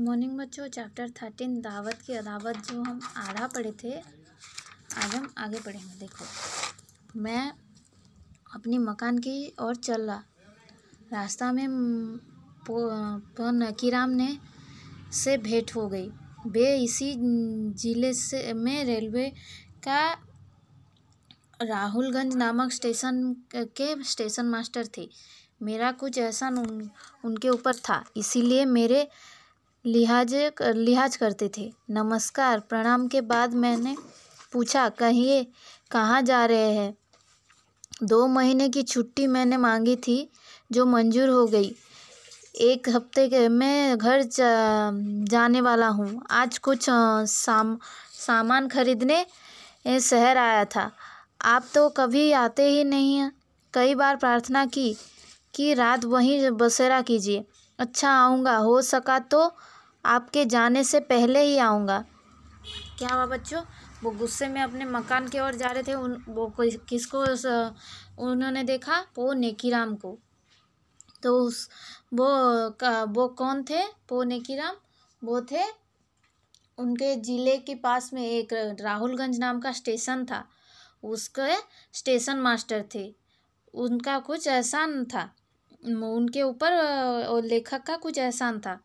good morning बच्चों chapter thirteen दावत की अदावत जो हम आधा पढ़े थे आज हम आगे पढ़ेंगे देखो मैं अपनी मकान की ओर चल रहा रास्ता में नकीराम ने से भेंट हो गई वे इसी जिले से में रेलवे का राहुलगंज नामक स्टेशन के स्टेशन मास्टर थे मेरा कुछ ऐसा उन, उनके ऊपर था इसीलिए मेरे लिहाज कर लिहाज करते थे नमस्कार प्रणाम के बाद मैंने पूछा कहिए कहाँ जा रहे हैं दो महीने की छुट्टी मैंने मांगी थी जो मंजूर हो गई एक हफ्ते के मैं घर जा, जाने वाला हूँ आज कुछ साम सामान खरीदने शहर आया था आप तो कभी आते ही नहीं हैं कई बार प्रार्थना की कि रात वहीं बसेरा कीजिए अच्छा आऊँगा हो सका तो आपके जाने से पहले ही आऊँगा क्या हुआ बच्चों वो गुस्से में अपने मकान की ओर जा रहे थे उन वो किसको उन्होंने देखा पो नेकीराम को तो उस वो वो कौन थे पो नेकीराम वो थे उनके ज़िले के पास में एक राहुलगंज नाम का स्टेशन था उसके स्टेशन मास्टर थे उनका कुछ एहसान था उनके ऊपर लेखक का कुछ एहसान था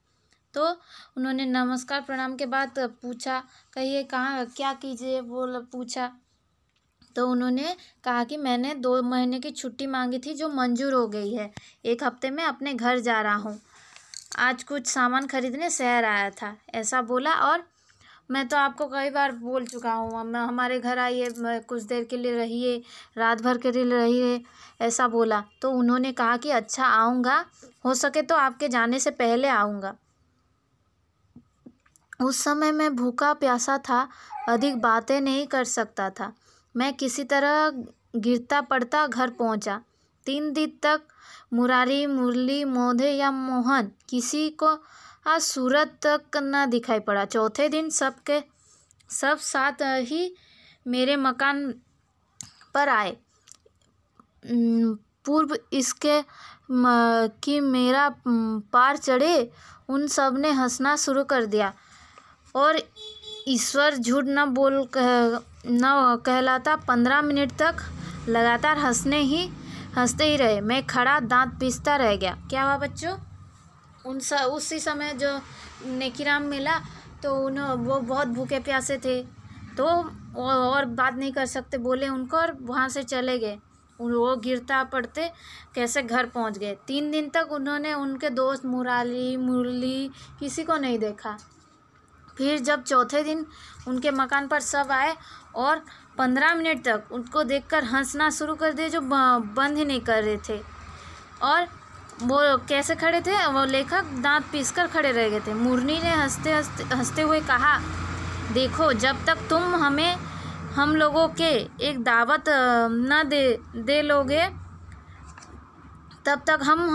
तो उन्होंने नमस्कार प्रणाम के बाद पूछा कहिए कहाँ क्या कीजिए बोल पूछा तो उन्होंने कहा कि मैंने दो महीने की छुट्टी मांगी थी जो मंजूर हो गई है एक हफ्ते में अपने घर जा रहा हूँ आज कुछ सामान खरीदने शहर आया था ऐसा बोला और मैं तो आपको कई बार बोल चुका हूँ हमारे घर आइए कुछ देर के लिए रहिए रात भर के लिए रहिए ऐसा बोला तो उन्होंने कहा कि अच्छा आऊँगा हो सके तो आपके जाने से पहले आऊँगा उस समय मैं भूखा प्यासा था अधिक बातें नहीं कर सकता था मैं किसी तरह गिरता पड़ता घर पहुंचा तीन दिन तक मुरारी मुरली मोधे या मोहन किसी को आज हाँ, सूरत तक न दिखाई पड़ा चौथे दिन सबके सब साथ ही मेरे मकान पर आए पूर्व इसके कि मेरा पार चढ़े उन सब ने हंसना शुरू कर दिया और ईश्वर झूठ न बोल कह, न कहलाता पंद्रह मिनट तक लगातार हंसने ही हंसते ही रहे मैं खड़ा दांत पीसता रह गया क्या हुआ बच्चों उन स उसी समय जो नेकीराम मिला तो उन वो बहुत भूखे प्यासे थे तो और बात नहीं कर सकते बोले उनको और वहाँ से चले गए वो गिरता पड़ते कैसे घर पहुँच गए तीन दिन तक उन्होंने उनके दोस्त मुराली मुरली किसी को नहीं देखा फिर जब चौथे दिन उनके मकान पर सब आए और पंद्रह मिनट तक उनको देखकर हंसना शुरू कर दिए जो बंद ही नहीं कर रहे थे और वो कैसे खड़े थे वो लेखक दांत पीसकर खड़े रह गए थे मुरनी ने हंसते हंसते हंसते हुए कहा देखो जब तक तुम हमें हम लोगों के एक दावत न दे दे लोगे तब तक हम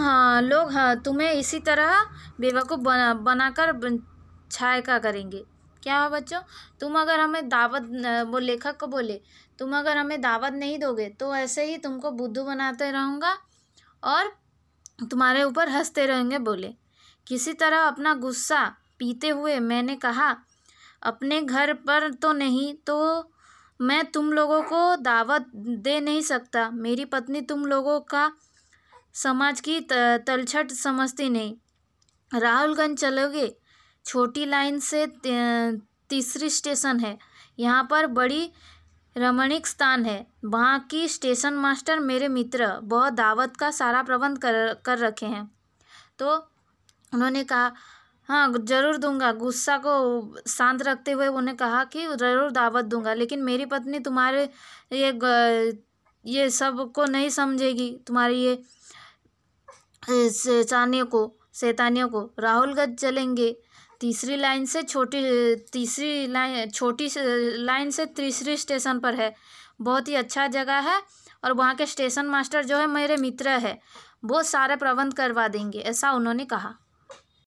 लोग तुम्हें इसी तरह बेवकूफ़ बना बनाकर छायका करेंगे क्या हुआ बच्चों तुम अगर हमें दावत वो लेखक को बोले तुम अगर हमें दावत नहीं दोगे तो ऐसे ही तुमको बुद्धू बनाते रहूँगा और तुम्हारे ऊपर हंसते रहेंगे बोले किसी तरह अपना गुस्सा पीते हुए मैंने कहा अपने घर पर तो नहीं तो मैं तुम लोगों को दावत दे नहीं सकता मेरी पत्नी तुम लोगों का समाज की तलछट समझती नहीं राहुलगंज चलोगे छोटी लाइन से तीसरी स्टेशन है यहाँ पर बड़ी रमणीक स्थान है वहाँ की स्टेशन मास्टर मेरे मित्र बहुत दावत का सारा प्रबंध कर कर रखे हैं तो उन्होंने कहा हाँ जरूर दूंगा गुस्सा को शांत रखते हुए उन्हें कहा कि जरूर दावत दूंगा लेकिन मेरी पत्नी तुम्हारे ये ये सब को नहीं समझेगी तुम्हारी ये शैतानियों को शैतानियों को राहुलगंज चलेंगे तीसरी लाइन से छोटी तीसरी लाइन छोटी लाइन से तीसरी स्टेशन पर है बहुत ही अच्छा जगह है और वहाँ के स्टेशन मास्टर जो है मेरे मित्र है वो सारे प्रबंध करवा देंगे ऐसा उन्होंने कहा